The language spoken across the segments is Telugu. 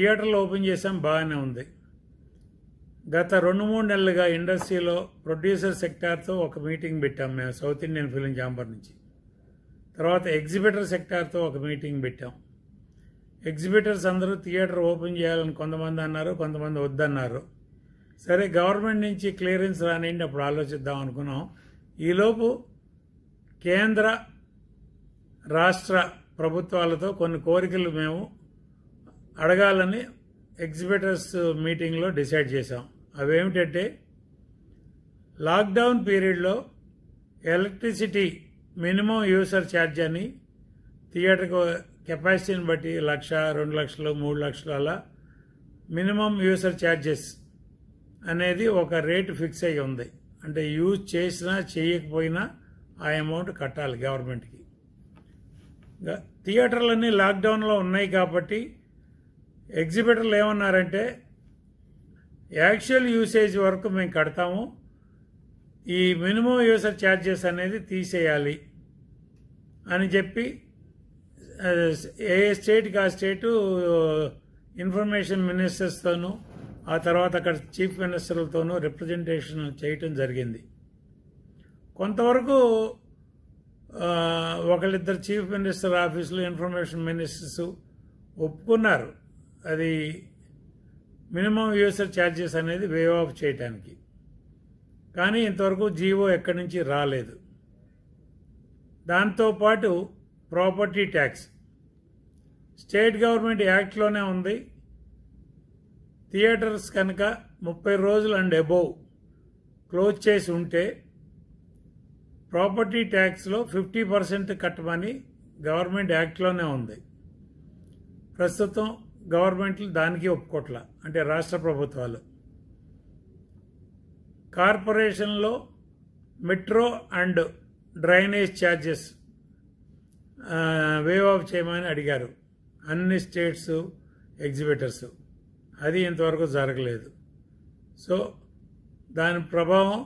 థియేటర్లు ఓపెన్ చేసాం బాగానే ఉంది గత రెండు మూడు నెలలుగా ఇండస్ట్రీలో ప్రొడ్యూసర్ సెక్టార్తో ఒక మీటింగ్ పెట్టాం మేము సౌత్ ఇండియన్ ఫిలిం ఛాంబర్ నుంచి తర్వాత ఎగ్జిబిటర్ సెక్టార్తో ఒక మీటింగ్ పెట్టాం ఎగ్జిబిటర్స్ అందరూ థియేటర్ ఓపెన్ చేయాలని కొంతమంది అన్నారు కొంతమంది వద్దన్నారు సరే గవర్నమెంట్ నుంచి క్లియరెన్స్ రానియండి అప్పుడు ఆలోచిద్దాం అనుకున్నాం ఈలోపు కేంద్ర రాష్ట్ర ప్రభుత్వాలతో కొన్ని కోరికలు మేము అడగాలని ఎగ్జిబిటర్స్ మీటింగ్లో డిసైడ్ చేశాం అవేమిటంటే లాక్డౌన్ పీరియడ్లో ఎలక్ట్రిసిటీ మినిమం యూసర్ ఛార్జ్ అని థియేటర్కు కెపాసిటీని బట్టి లక్ష రెండు లక్షలు మూడు లక్షలు అలా మినిమం యూసర్ ఛార్జెస్ అనేది ఒక రేటు ఫిక్స్ అయ్యి ఉంది అంటే యూజ్ చేసినా చేయకపోయినా ఆ అమౌంట్ కట్టాలి గవర్నమెంట్కి థియేటర్లన్నీ లాక్డౌన్లో ఉన్నాయి కాబట్టి ఎగ్జిబిటర్లు ఏమన్నారంటే యాక్చువల్ యూసేజ్ వరకు మేము కడతాము ఈ మినిమం యూసర్ ఛార్జెస్ అనేది తీసేయాలి అని చెప్పి ఏ స్టేట్కి ఆ స్టేటు ఇన్ఫర్మేషన్ మినిస్టర్స్తోనూ ఆ తర్వాత అక్కడ చీఫ్ మినిస్టర్లతోనూ రిప్రజెంటేషన్ చేయటం జరిగింది కొంతవరకు ఒకళ్ళిద్దరు చీఫ్ మినిస్టర్ ఆఫీసులు ఇన్ఫర్మేషన్ మినిస్టర్స్ ఒప్పుకున్నారు అది మినిమం యూసర్ ఛార్జెస్ అనేది వేవ్ ఆఫ్ చేయటానికి కానీ ఇంతవరకు జీవో ఎక్కడి నుంచి రాలేదు దాంతోపాటు ప్రాపర్టీ ట్యాక్స్ స్టేట్ గవర్నమెంట్ యాక్ట్లోనే ఉంది థియేటర్స్ కనుక ముప్పై రోజులు అండ్ అబోవ్ క్లోజ్ చేసి ఉంటే ప్రాపర్టీ ట్యాక్స్లో ఫిఫ్టీ పర్సెంట్ కట్టమని గవర్నమెంట్ యాక్ట్లోనే ఉంది ప్రస్తుతం గవర్నమెంట్లు దానికి ఒప్పుకోట్ల అంటే రాష్ట్ర ప్రభుత్వాలు కార్పొరేషన్లో metro and drainage charges waive off చేయమని అడిగారు అన్ని స్టేట్స్ ఎగ్జిబిటర్స్ అది ఇంతవరకు జరగలేదు సో దాని ప్రభావం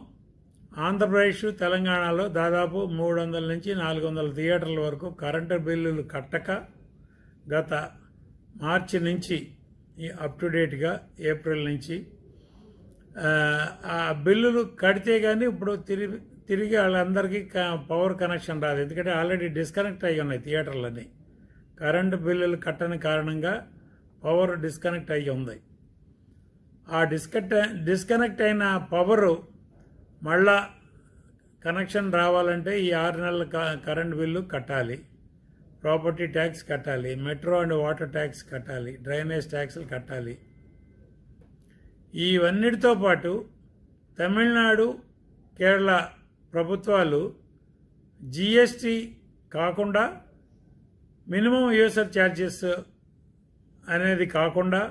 ఆంధ్రప్రదేశ్ తెలంగాణలో దాదాపు మూడు వందల నుంచి నాలుగు వందల థియేటర్ల వరకు కరెంటు బిల్లులు కట్టక గత మార్చి నుంచి అప్ టు డేట్గా ఏప్రిల్ నుంచి ఆ బిల్లులు కడితే కానీ ఇప్పుడు తిరిగి తిరిగి వాళ్ళందరికీ పవర్ కనెక్షన్ రాదు ఎందుకంటే ఆల్రెడీ డిస్కనెక్ట్ అయ్యి ఉన్నాయి థియేటర్లన్నీ కరెంటు బిల్లులు కట్టని కారణంగా పవర్ డిస్కనెక్ట్ అయ్యి ఉంది ఆ డిస్కట్ డిస్కనెక్ట్ అయిన పవరు మళ్ళా కనెక్షన్ రావాలంటే ఈ ఆరు నెలల కరెంటు బిల్లు కట్టాలి ప్రాపర్టీ ట్యాక్స్ కట్టాలి మెట్రో అండ్ వాటర్ ట్యాక్స్ కట్టాలి డ్రైనేజ్ ట్యాక్స్లు కట్టాలి ఇవన్నిటితో పాటు తమిళనాడు కేరళ ప్రభుత్వాలు జిఎస్టి కాకుండా మినిమం యూసర్ ఛార్జెస్ అనేది కాకుండా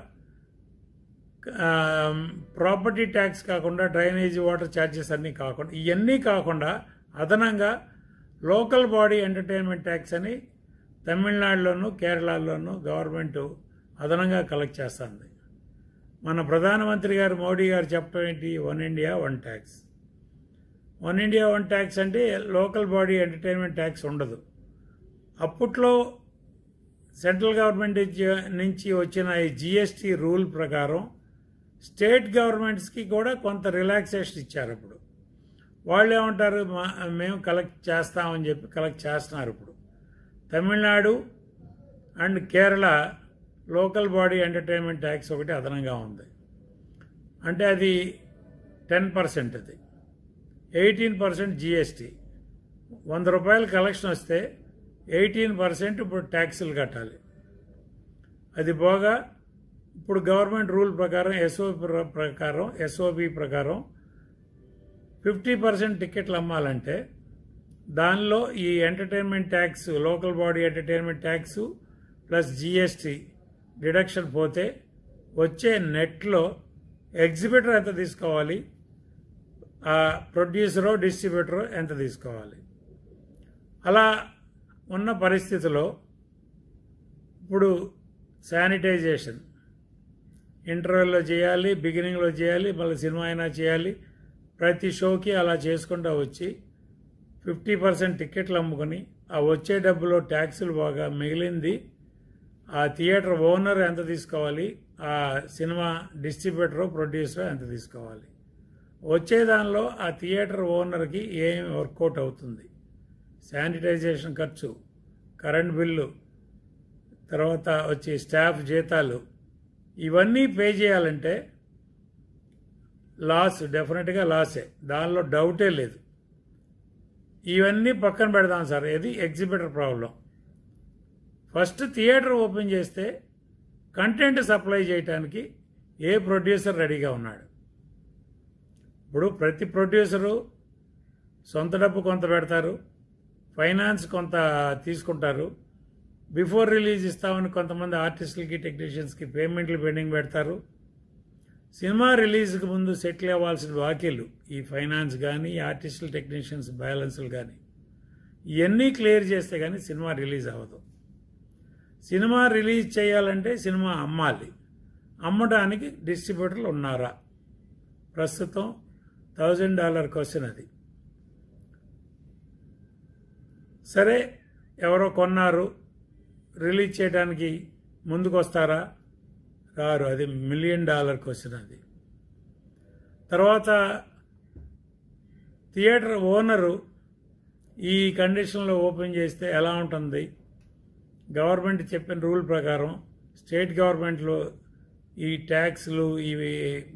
ప్రాపర్టీ ట్యాక్స్ కాకుండా డ్రైనేజ్ వాటర్ ఛార్జెస్ అన్నీ కాకుండా ఇవన్నీ కాకుండా అదనంగా లోకల్ బాడీ ఎంటర్టైన్మెంట్ ట్యాక్స్ అని తమిళనాడులోనూ కేరళలోనూ గవర్నమెంట్ అదనంగా కలెక్ట్ చేస్తుంది మన ప్రధానమంత్రి గారు మోడీ గారు చెప్పడం ఏంటి one India one tax one India one tax అంటే లోకల్ బాడీ ఎంటర్టైన్మెంట్ ట్యాక్స్ ఉండదు అప్పట్లో సెంట్రల్ గవర్నమెంట్ నుంచి వచ్చిన ఈ జిఎస్టీ రూల్ ప్రకారం స్టేట్ గవర్నమెంట్స్కి కూడా కొంత రిలాక్సేషన్ ఇచ్చారు ఇప్పుడు వాళ్ళు ఏమంటారు మేము కలెక్ట్ చేస్తామని చెప్పి కలెక్ట్ చేస్తున్నారు ఇప్పుడు Tamil Nadu and Kerala local body entertainment tax ఒకటి అదనంగా ఉంది అంటే అది టెన్ పర్సెంట్ అది ఎయిటీన్ పర్సెంట్ జిఎస్టి వంద రూపాయలు కలెక్షన్ వస్తే ఎయిటీన్ పర్సెంట్ ఇప్పుడు ట్యాక్సులు కట్టాలి అది పోగా ఇప్పుడు గవర్నమెంట్ రూల్ ప్రకారం ఎస్ఓపి ప్రకారం ఎస్ఓబి ప్రకారం ఫిఫ్టీ పర్సెంట్ టికెట్లు అమ్మాలంటే దానిలో ఈ entertainment tax local body entertainment tax plus GST deduction పోతే వచ్చే నెట్లో ఎగ్జిబిటర్ ఎంత తీసుకోవాలి ప్రొడ్యూసరో డిస్ట్రిబ్యూటర్ ఎంత తీసుకోవాలి అలా ఉన్న పరిస్థితిలో ఇప్పుడు శానిటైజేషన్ ఇంటర్వెల్లో చేయాలి బిగినింగ్లో చేయాలి మళ్ళీ సినిమా అయినా చేయాలి ప్రతి షోకి అలా చేసుకుంటూ వచ్చి ఫిఫ్టీ పర్సెంట్ టికెట్లు అమ్ముకొని ఆ వచ్చే డబ్బులో ట్యాక్సులు బాగా మిగిలింది ఆ థియేటర్ ఓనర్ ఎంత తీసుకోవాలి ఆ సినిమా డిస్ట్రిబ్యూటర్ ప్రొడ్యూసర్ ఎంత తీసుకోవాలి వచ్చేదానిలో ఆ థియేటర్ ఓనర్కి ఏమి వర్కౌట్ అవుతుంది శానిటైజేషన్ ఖర్చు కరెంట్ బిల్లు తర్వాత వచ్చి స్టాఫ్ జీతాలు ఇవన్నీ పే చేయాలంటే లాస్ డెఫినెట్గా లాసే దానిలో డౌటే లేదు ఇవన్నీ పక్కన పెడదాం సార్ ఇది exhibitor problem first theatre open చేస్తే కంటెంట్ సప్లై చేయటానికి ఏ ప్రొడ్యూసర్ రెడీగా ఉన్నాడు ఇప్పుడు ప్రతి ప్రొడ్యూసరు సొంత డబ్బు కొంత పెడతారు ఫైనాన్స్ కొంత తీసుకుంటారు బిఫోర్ రిలీజ్ ఇస్తామని కొంతమంది ఆర్టిస్టులకి టెక్నీషియన్స్కి పేమెంట్లు పెండింగ్ పెడతారు సినిమా రిలీజ్కి ముందు సెటిల్ అవ్వాల్సిన వాకిళ్ళు ఈ ఫైనాన్స్ కానీ ఆర్టిస్టులు టెక్నీషియన్స్ బ్యాలెన్సులు కానీ ఇవన్నీ క్లియర్ చేస్తే కానీ సినిమా రిలీజ్ అవ్వదు సినిమా రిలీజ్ చేయాలంటే సినిమా అమ్మాలి అమ్మడానికి డిస్ట్రిబ్యూటర్లు ఉన్నారా ప్రస్తుతం థౌజండ్ డాలర్ క్వశ్చన్ అది సరే ఎవరో కొన్నారు రిలీజ్ చేయడానికి ముందుకు వస్తారా కారు అది మిలియన్ డాలర్కి వచ్చిన అది తర్వాత థియేటర్ ఓనరు ఈ కండిషన్లో ఓపెన్ చేస్తే ఎలా ఉంటుంది గవర్నమెంట్ చెప్పిన రూల్ ప్రకారం స్టేట్ గవర్నమెంట్లో ఈ ట్యాక్స్లు ఇవి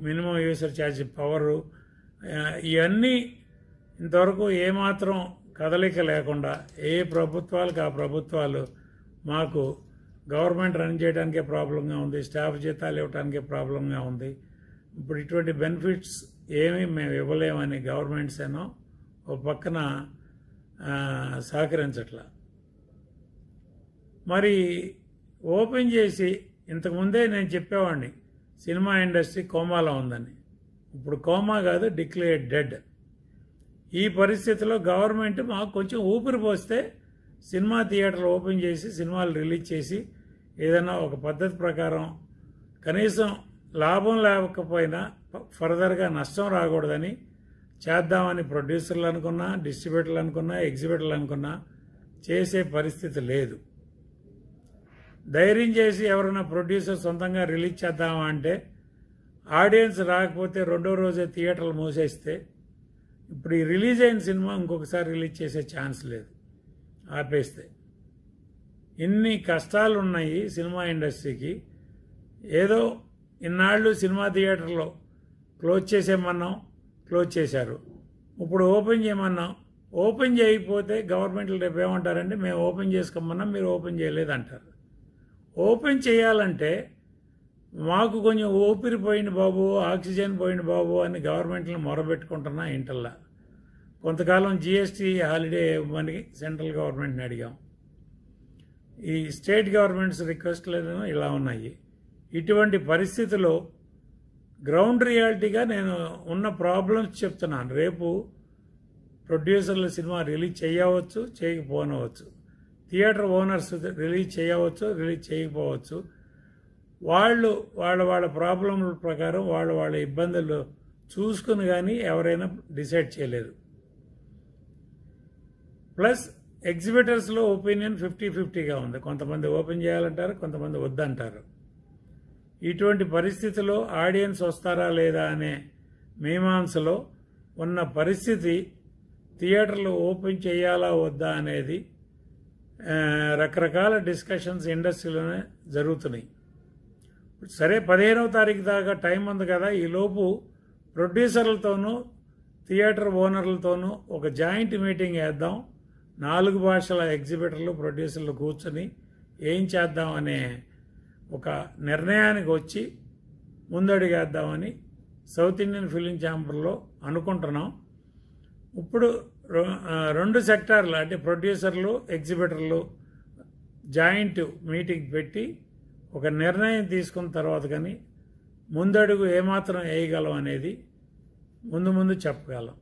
మినిమం యూసర్ ఛార్జ్ పవరు ఇవన్నీ ఇంతవరకు ఏమాత్రం కదలిక లేకుండా ఏ ప్రభుత్వాలకు ఆ ప్రభుత్వాలు మాకు గవర్నమెంట్ రన్ చేయడానికే ప్రాబ్లంగా ఉంది స్టాఫ్ జీతాలు ఇవ్వడానికే ప్రాబ్లంగా ఉంది ఇప్పుడు ఇటువంటి బెనిఫిట్స్ ఏమీ మేము ఇవ్వలేమని గవర్నమెంట్స్ ఏనో ఒక పక్కన సహకరించట్ల మరి ఓపెన్ చేసి ఇంతకుముందే నేను చెప్పేవాడిని సినిమా ఇండస్ట్రీ కోమాలో ఉందని ఇప్పుడు కోమా కాదు డిక్లేర్ డెడ్ ఈ పరిస్థితిలో గవర్నమెంట్ మాకు కొంచెం ఊపిరి పోస్తే సినిమా థియేటర్లు ఓపెన్ చేసి సినిమాలు రిలీజ్ చేసి ఏదైనా ఒక పద్ధతి ప్రకారం కనీసం లాభం లేకపోయినా ఫర్దర్గా నష్టం రాకూడదని చేద్దామని ప్రొడ్యూసర్లు అనుకున్నా డిస్ట్రిబ్యూటర్లు అనుకున్నా ఎగ్జిబిటర్లు అనుకున్నా చేసే పరిస్థితి లేదు ధైర్యం చేసి ఎవరైనా ప్రొడ్యూసర్ సొంతంగా రిలీజ్ చేద్దామా అంటే ఆడియన్స్ రాకపోతే రెండో రోజే థియేటర్లు మూసేస్తే ఇప్పుడు ఈ రిలీజ్ అయిన సినిమా ఇంకొకసారి రిలీజ్ చేసే ఛాన్స్ లేదు ఆపేస్తే ఇన్ని కష్టాలు ఉన్నాయి సినిమా ఇండస్ట్రీకి ఏదో ఇన్నాళ్ళు సినిమా థియేటర్లో క్లోజ్ చేసేమన్నాం క్లోజ్ చేశారు ఇప్పుడు ఓపెన్ చేయమన్నాం ఓపెన్ చేయకపోతే గవర్నమెంట్లు రేపు ఏమంటారంటే మేము ఓపెన్ చేసుకోమన్నాం మీరు ఓపెన్ చేయలేదంటారు ఓపెన్ చేయాలంటే మాకు కొంచెం ఊపిరి పోయింది బాబు ఆక్సిజన్ పోయింది బాబు అని గవర్నమెంట్లను మొరబెట్టుకుంటున్నా ఇంటల్లా కొంతకాలం జిఎస్టీ హాలిడే మనకి సెంట్రల్ గవర్నమెంట్ని అడిగాం ఈ స్టేట్ గవర్నమెంట్స్ రిక్వెస్ట్లేమో ఇలా ఉన్నాయి ఇటువంటి పరిస్థితిలో గ్రౌండ్ రియాలిటీగా నేను ఉన్న ప్రాబ్లమ్స్ చెప్తున్నాను రేపు ప్రొడ్యూసర్లు సినిమా రిలీజ్ చేయవచ్చు చేయకపోనవచ్చు థియేటర్ ఓనర్స్ రిలీజ్ చేయవచ్చు రిలీజ్ చేయకపోవచ్చు వాళ్ళు వాళ్ళ వాళ్ళ ప్రాబ్లంల ప్రకారం వాళ్ళ వాళ్ళ ఇబ్బందులు చూసుకుని కానీ ఎవరైనా డిసైడ్ చేయలేదు ప్లస్ ఎగ్జిబిటర్స్లో ఒపీనియన్ ఫిఫ్టీ ఫిఫ్టీగా ఉంది కొంతమంది ఓపెన్ చేయాలంటారు కొంతమంది వద్దంటారు ఇటువంటి పరిస్థితిలో ఆడియన్స్ వస్తారా లేదా అనే మీమాంసలో ఉన్న పరిస్థితి థియేటర్లు ఓపెన్ చేయాలా వద్దా అనేది రకరకాల డిస్కషన్స్ ఇండస్ట్రీలోనే జరుగుతున్నాయి సరే పదిహేనవ తారీఖు దాకా టైం ఉంది కదా ఈలోపు ప్రొడ్యూసర్లతోనూ థియేటర్ ఓనర్లతోనూ ఒక జాయింట్ మీటింగ్ వేద్దాం నాలుగు భాషల ఎగ్జిబిటర్లు ప్రొడ్యూసర్లు కూర్చొని ఏం చేద్దామనే ఒక నిర్ణయానికి వచ్చి ముందడుగేద్దామని సౌత్ ఇండియన్ ఫిలిం ఛాంబర్లో అనుకుంటున్నాం ఇప్పుడు రెండు సెక్టార్లు అంటే ప్రొడ్యూసర్లు ఎగ్జిబిటర్లు జాయింట్ మీటింగ్ పెట్టి ఒక నిర్ణయం తీసుకున్న తర్వాత కానీ ముందడుగు ఏమాత్రం వేయగలం అనేది ముందు ముందు చెప్పగలం